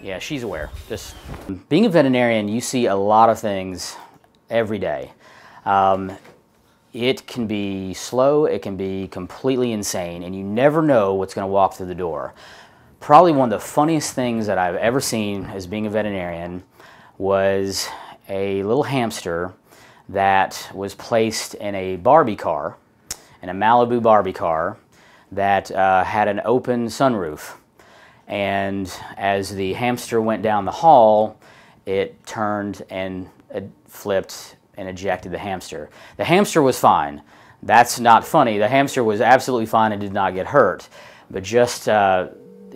Yeah, she's aware. Just being a veterinarian, you see a lot of things every day. Um, it can be slow, it can be completely insane, and you never know what's going to walk through the door. Probably one of the funniest things that I've ever seen as being a veterinarian was a little hamster that was placed in a Barbie car, in a Malibu Barbie car that uh, had an open sunroof. And as the hamster went down the hall, it turned and uh, flipped and ejected the hamster. The hamster was fine. That's not funny. The hamster was absolutely fine and did not get hurt. But just uh,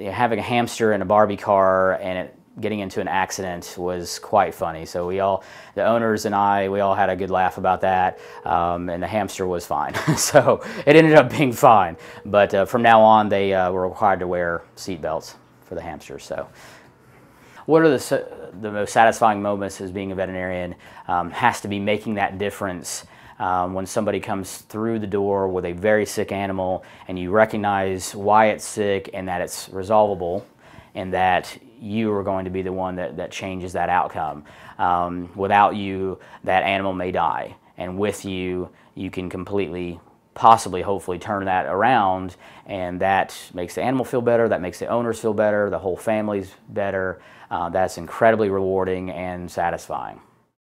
having a hamster in a Barbie car and it getting into an accident was quite funny. So we all, the owners and I, we all had a good laugh about that. Um, and the hamster was fine. so it ended up being fine. But uh, from now on, they uh, were required to wear seatbelts for the hamster. So what are the, the most satisfying moments as being a veterinarian um, has to be making that difference um, when somebody comes through the door with a very sick animal and you recognize why it's sick and that it's resolvable and that you are going to be the one that, that changes that outcome. Um, without you, that animal may die. And with you, you can completely possibly, hopefully, turn that around. And that makes the animal feel better, that makes the owners feel better, the whole family's better. Uh, that's incredibly rewarding and satisfying.